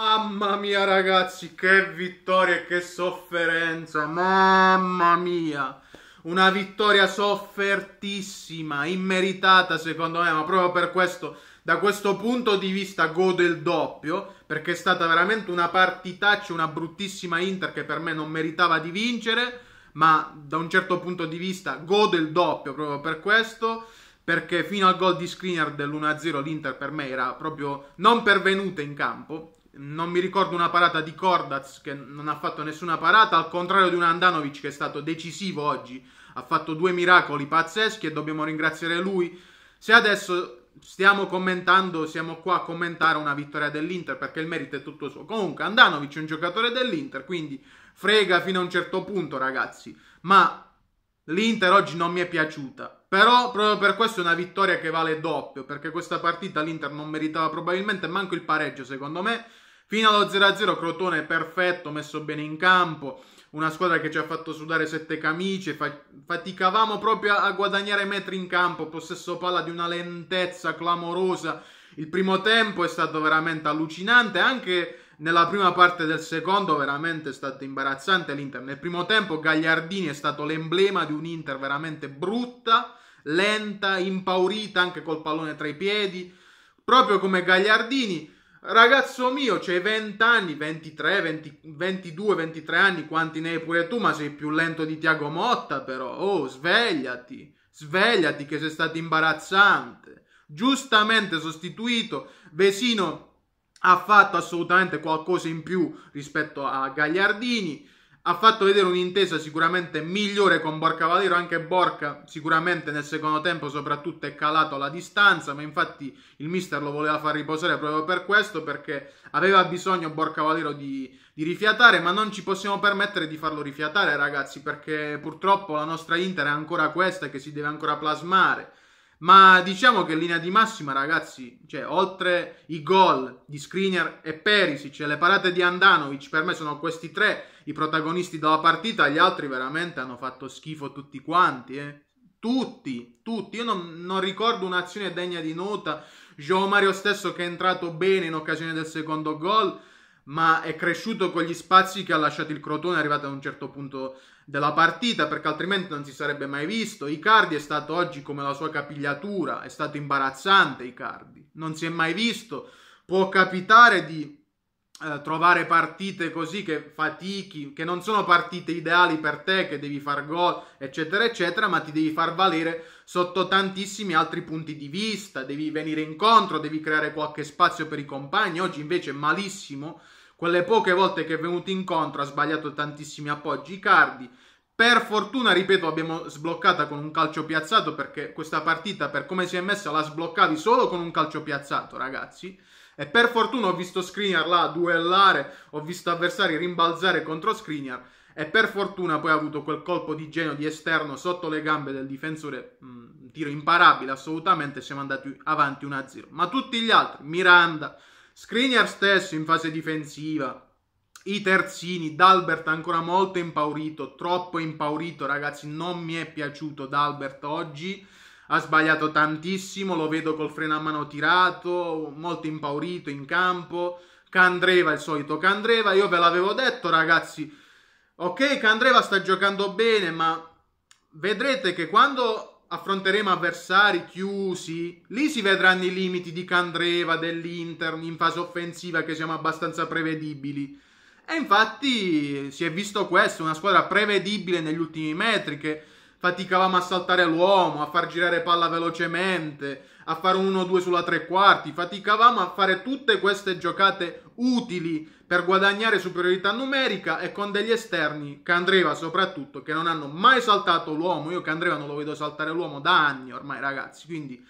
Mamma mia ragazzi, che vittoria e che sofferenza, mamma mia. Una vittoria soffertissima, immeritata secondo me, ma proprio per questo, da questo punto di vista godo il doppio, perché è stata veramente una partitaccia, una bruttissima Inter che per me non meritava di vincere, ma da un certo punto di vista godo il doppio proprio per questo perché fino al gol di Screener dell'1-0 l'Inter per me era proprio non pervenuta in campo non mi ricordo una parata di Kordaz che non ha fatto nessuna parata, al contrario di un Andanovic che è stato decisivo oggi, ha fatto due miracoli pazzeschi e dobbiamo ringraziare lui. Se adesso stiamo commentando, siamo qua a commentare una vittoria dell'Inter perché il merito è tutto suo. Comunque Andanovic è un giocatore dell'Inter, quindi frega fino a un certo punto ragazzi, ma l'Inter oggi non mi è piaciuta. Però proprio per questo è una vittoria che vale doppio, perché questa partita l'Inter non meritava probabilmente manco il pareggio secondo me Fino allo 0-0 Crotone perfetto, messo bene in campo, una squadra che ci ha fatto sudare sette camicie, fa- faticavamo proprio a guadagnare metri in campo, possesso palla di una lentezza clamorosa. Il primo tempo è stato veramente allucinante, anche nella prima parte del secondo veramente è stato imbarazzante l'Inter. Nel primo tempo Gagliardini è stato l'emblema di un'Inter veramente brutta, lenta, impaurita anche col pallone tra i piedi, proprio come Gagliardini Ragazzo mio, c'hai 20 anni, 23, 20, 22, 23 anni, quanti ne hai pure tu, ma sei più lento di Tiago Motta però. Oh, svegliati, svegliati che sei stato imbarazzante. Giustamente sostituito, Vesino ha fatto assolutamente qualcosa in più rispetto a Gagliardini ha fatto vedere un'intesa sicuramente migliore con Borca Valero, anche Borca sicuramente nel secondo tempo soprattutto è calato alla distanza, ma infatti il mister lo voleva far riposare proprio per questo, perché aveva bisogno Borca Valero di, di rifiatare, ma non ci possiamo permettere di farlo rifiatare ragazzi, perché purtroppo la nostra Inter è ancora questa e che si deve ancora plasmare ma diciamo che in linea di massima, ragazzi, cioè, oltre i gol di Skriniar e Perisic e le parate di Andanovic, per me sono questi tre i protagonisti della partita, gli altri veramente hanno fatto schifo tutti quanti, eh. Tutti, tutti. Io non, non ricordo un'azione degna di nota. Gio Mario stesso che è entrato bene in occasione del secondo gol, ma è cresciuto con gli spazi che ha lasciato il Crotone, è arrivato a un certo punto della partita perché altrimenti non si sarebbe mai visto. Icardi è stato oggi come la sua capigliatura, è stato imbarazzante Icardi, non si è mai visto. Può capitare di eh, trovare partite così che fatichi, che non sono partite ideali per te, che devi far gol, eccetera, eccetera, ma ti devi far valere sotto tantissimi altri punti di vista, devi venire incontro, devi creare qualche spazio per i compagni. Oggi invece malissimo quelle poche volte che è venuto incontro ha sbagliato tantissimi appoggi Icardi. Per fortuna, ripeto, abbiamo sbloccata con un calcio piazzato perché questa partita, per come si è messa, la sbloccavi solo con un calcio piazzato, ragazzi. E per fortuna ho visto Skriniar là duellare, ho visto avversari rimbalzare contro Skriniar e per fortuna poi ha avuto quel colpo di genio di esterno sotto le gambe del difensore, un mm, tiro imparabile assolutamente, siamo andati avanti 1-0. Ma tutti gli altri, Miranda, Skriniar stesso in fase difensiva, i terzini, D'Albert ancora molto impaurito, troppo impaurito ragazzi, non mi è piaciuto D'Albert oggi, ha sbagliato tantissimo, lo vedo col freno a mano tirato, molto impaurito in campo, Candreva, il solito Candreva, io ve l'avevo detto ragazzi, ok Candreva sta giocando bene ma vedrete che quando affronteremo avversari chiusi, lì si vedranno i limiti di Candreva, dell'Inter in fase offensiva che siamo abbastanza prevedibili. E infatti si è visto questo, una squadra prevedibile negli ultimi metri che faticavamo a saltare l'uomo, a far girare palla velocemente, a fare un 1-2 sulla tre quarti, faticavamo a fare tutte queste giocate utili per guadagnare superiorità numerica e con degli esterni, Candreva soprattutto, che non hanno mai saltato l'uomo, io Candreva non lo vedo saltare l'uomo da anni ormai ragazzi, quindi...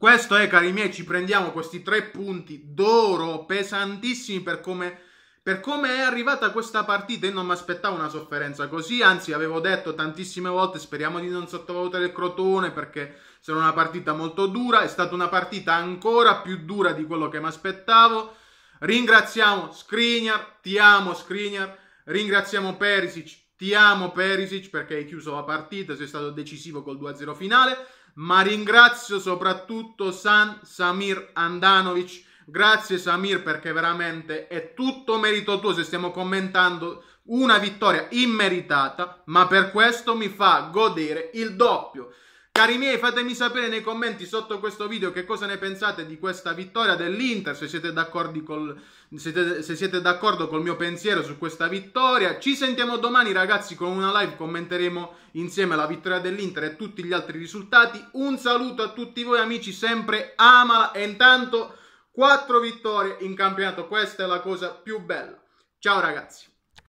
Questo è, cari miei, ci prendiamo questi tre punti d'oro pesantissimi per come per come è arrivata questa partita io non mi aspettavo una sofferenza così, anzi avevo detto tantissime volte speriamo di non sottovalutare il Crotone perché sarà una partita molto dura, è stata una partita ancora più dura di quello che mi aspettavo. Ringraziamo Skriniar, ti amo Skriniar, ringraziamo Perisic, ti amo Perisic perché hai chiuso la partita, sei stato decisivo col 2-0 finale, ma ringrazio soprattutto San Samir Andanovic Grazie Samir perché veramente è tutto merito tuo se stiamo commentando una vittoria immeritata, ma per questo mi fa godere il doppio. Cari miei, fatemi sapere nei commenti sotto questo video che cosa ne pensate di questa vittoria dell'Inter, se siete, col, siete, se siete d'accordo col mio pensiero su questa vittoria. Ci sentiamo domani ragazzi con una live, commenteremo insieme la vittoria dell'Inter e tutti gli altri risultati. Un saluto a tutti voi amici, sempre amala e intanto... 4 vittorie in campionato, questa è la cosa più bella. Ciao ragazzi!